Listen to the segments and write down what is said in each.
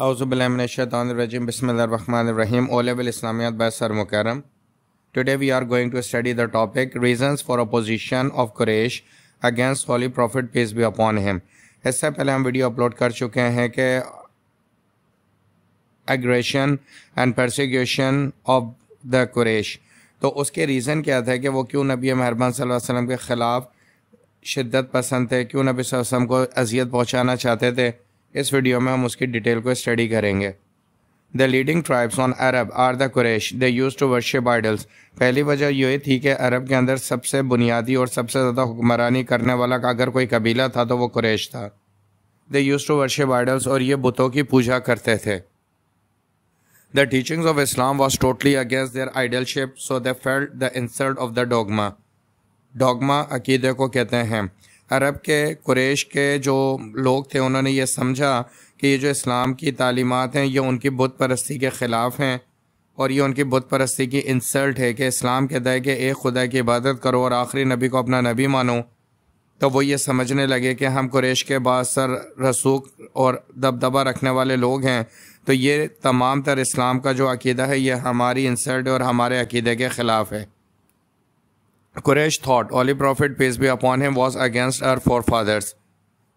आउज़बिलमिनशतम बसमीम ओलेबल इस्लामिया बर मुकरम today we are going to study the topic reasons for opposition of Quraysh against holy prophet peace be upon him इससे पहले हम वीडियो अपलोड कर चुके हैं कि aggression and persecution of the Quraysh तो उसके रीज़न क्या था कि वो क्यों नबी मेहरबान सल्लम के ख़िलाफ़ शिद्दत पसंद थे क्यों नबी वसम को अजियत पहुँचाना चाहते थे इस वीडियो में हम उसकी डिटेल को स्टडी करेंगे the leading tribes on Arab are the Quraysh they used to worship idols पहली वजह ये थी कि अरब के अंदर सबसे बुनियादी और सबसे ज़्यादा हुक्मरानी करने वाला का अगर कोई कबीला था तो वो कुरेश था they used to worship idols और ये बुतों की पूजा करते थे the teachings of Islam was totally against their idolship so they felt the insult of the dogma dogma अकीदे को कहते हैं अरब के कुरेश के जो लोग थे उन्होंने ये समझा कि ये जो इस्लाम की तालीमत हैं ये उनकी बुत परस्ती के ख़िलाफ़ हैं और ये उनकी बुत परस्ती की इंसल्ट है कि इस्लाम के है के एक खुदा की इबादत करो और आखिरी नबी को अपना नबी मानो तो वो ये समझने लगे कि हम कुरेश के बासर रसूख और दबदबा रखने वाले लोग हैं तो ये तमाम तर इस्लाम का जो अकीदा है ये हमारी इंसल्ट और हमारे अकीदे के ख़िलाफ़ है Quraysh thought holy prophet peace be upon him was against our forefathers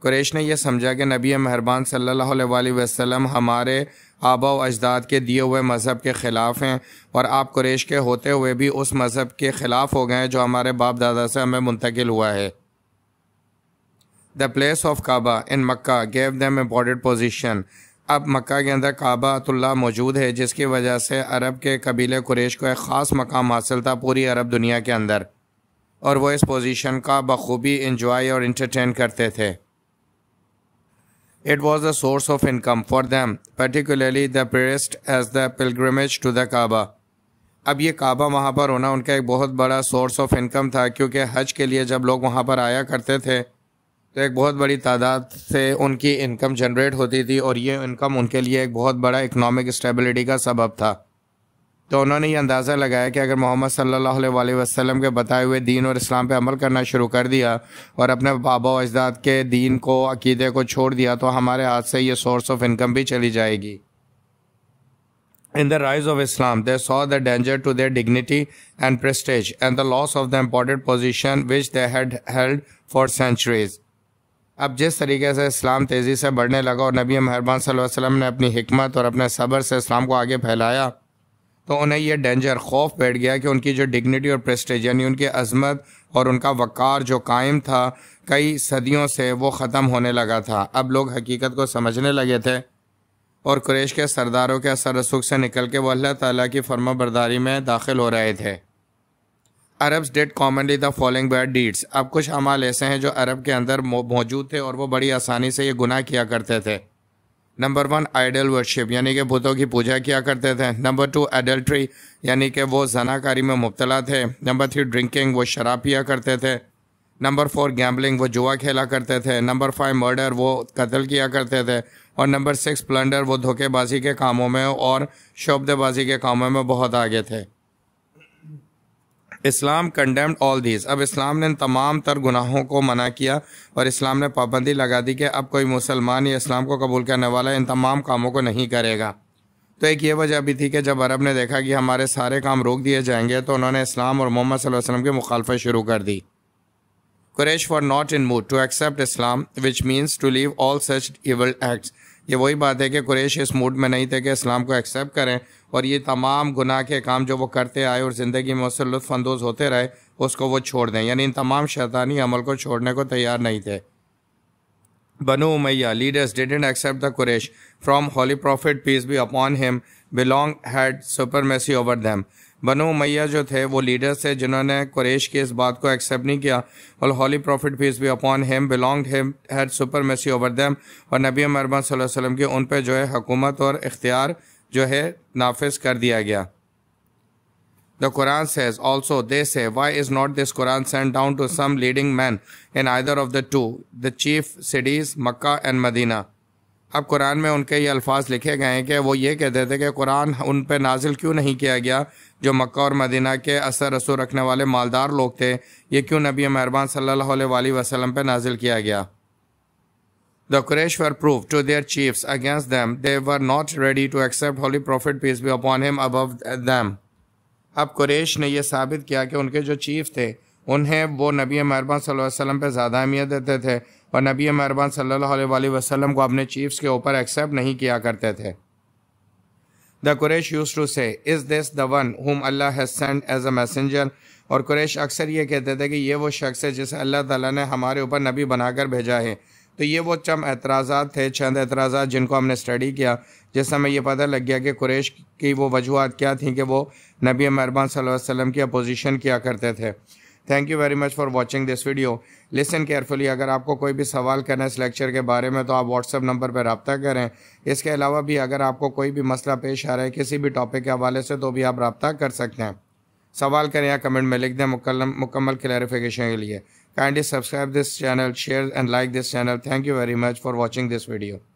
Quraysh ने यह समझा कि नबी मेहरबान सल्ला वसलम हमारे आबा व अजदाद के दिए हुए मज़हब के ख़िलाफ़ हैं और आप कुरैश के होते हुए भी उस मज़हब के ख़िलाफ़ हो गए हैं जो हमारे बाप दादा से हमें मुंतकिल हुआ है the place of Kaaba in Mecca gave them important position अब मक्का के अंदर काबातुल्ला मौजूद है जिसकी वजह से अरब के कबीले कुरेश को एक ख़ास मकाम हासिल था पूरी अरब दुनिया के अंदर और वो इस पोजीशन का बखूबी इंजॉय और इंटरटेन करते थे it was a source of income for them, particularly the priest as the pilgrimage to the अब ये काबा वहाँ पर होना उनका एक बहुत बड़ा सोर्स ऑफ इनकम था क्योंकि हज के लिए जब लोग वहाँ पर आया करते थे तो एक बहुत बड़ी तादाद से उनकी इनकम जनरेट होती थी और ये इनकम उनके लिए एक बहुत बड़ा इकनॉमिक स्टेबिलिटी का सबब था तो उन्होंने ये अंदाज़ा लगाया कि अगर मोहम्मद सल्लल्लाहु अलैहि वसल्लम के बताए हुए दीन और इस्लाम पर अमल करना शुरू कर दिया और अपने बाबा और अजदाद के दीन को अकीदे को छोड़ दिया तो हमारे हाथ से ये सोर्स ऑफ इनकम भी चली जाएगी in the rise of Islam they saw the danger to their dignity and prestige and the loss of the important position which they had held for centuries अब जिस तरीके से इस्लाम तेज़ी से बढ़ने लगा और नबी महरबान सल अलैहि ने अपनी हमत और अपने सब्र से इस्लाम को आगे फैलाया तो उन्हें यह डेंजर खौफ बैठ गया कि उनकी जो डिग्निटी और प्रेस्टेज यानी उनकी अजमत और उनका वक़ार जो कायम था कई सदियों से वो ख़त्म होने लगा था अब लोग हकीकत को समझने लगे थे और कुरेश के सरदारों के असर रसूख से निकल के वो अल्लाह ताली की फर्मा बरदारी में दाखिल हो रहे थे Arabs that commonly the following bad deeds अब कुछ अमाल ऐसे हैं जो अरब के अंदर मौजूद थे और वो बड़ी आसानी से ये गुनाह किया करते थे नंबर वन आइडल वर्शिप यानी कि बुतों की पूजा किया करते थे नंबर टू एडल्ट्री यानी कि वो जनाकारी में मुबतला थे नंबर थ्री ड्रिंकिंग वो शराब पिया करते थे नंबर फोर गैम्बलिंग वो जुआ खेला करते थे नंबर फाइव मर्डर वो कत्ल किया करते थे और नंबर सिक्स प्लंडर वो धोखेबाजी के कामों में और शोबेबाजी के कामों में बहुत आगे थे इस्लाम कंडेम्ड ऑल दीज अब इस्लाम ने तमाम तर गुनाहों को मना किया और इस्लाम ने पाबंदी लगा दी कि अब कोई मुसलमान या इस्लाम को कबूल करने वाला इन तमाम कामों को नहीं करेगा तो एक ये वजह भी थी कि जब अरब ने देखा कि हमारे सारे काम रोक दिए जाएंगे तो उन्होंने इस्लाम और मोहम्मद वसलम की मुखालफत शुरू कर दी Quraysh for not in mood to accept Islam which means to leave all such evil acts ये वही बात है कि कुरेश इस मूड में नहीं थे कि इस्लाम को एक्सेप्ट करें और ये तमाम गुनाह के काम जो वो करते आए और ज़िंदगी में उससे लुफानंदोज़ होते रहे उसको वो छोड़ दें यानी इन तमाम शैतानी अमल को छोड़ने को तैयार नहीं थे Banu Umayya leaders didn't accept the Quraysh from holy prophet peace be upon him belong had messy over them Banu Umayya जो थे वो लीडर्स थे जिन्होंने कुरेश की इस बात को एक्सेप्ट नहीं किया और holy prophet peace be upon him belong him had supremacy over them और नबी मरमा वसम के उन पर जो है हकूमत और इख्तियार जो है नाफज कर दिया गया the Quran says also they say why is not this Quran send down to some leading man in either of the two the chief cities Mecca and Medina अब कुरान में उनके ये अल्फाज लिखे गए हैं कि वो ये कहते थे कि कुरान उन पर नाजिल क्यों नहीं किया गया जो मक्का और मदीना के असर रसूल रखने वाले मालदार लोग थे ये क्यों नबी मेहरबान सल्लल्लाहु अलैहि वसल्लम पर नाजिल किया गया The Quraysh were proved to their chiefs against them. They were not ready to accept Holy Prophet peace be upon him above them. अब कुरैश ने यह साबित किया कि उनके जो चीफ थे उन्हें वो नबी मरबा वसल्लम पे ज़्यादा अहमियत देते थे और नबी मेहरबान सल्लल्लाहु अलैहि वसल्लम को अपने चीफ्स के ऊपर एक्सेप्ट नहीं किया करते थे the Quraysh used to say is this the one whom Allah has send as a messenger और कुरेश अक्सर ये कहते थे कि ये वो शख्स है जिसे अल्लाह ताला ने हमारे ऊपर नबी बनाकर भेजा है तो ये वो चंद एतराज़ थे चंद एतराज़ जिनको हमने स्टडी किया जिस समय ये पता लग गया कि कुरेश की वो वजूहत क्या थी कि वो नबी मरबा वसल्लम की अपोजिशन किया करते थे thank you very much for watching this video listen carefully अगर आपको कोई भी सवाल करना है इस लेक्चर के बारे में तो आप व्हाट्सअप नंबर पर रबता करें इसके अलावा भी अगर आपको कोई भी मसला पेश आ रहा है किसी भी टॉपिक के हवाले से तो भी आप रबता कर सकते हैं सवाल करें या कमेंट में लिख दें मुकम्मल क्लैरिफिकेशन के लिए kindly subscribe this channel share and like this channel thank you very much for watching this video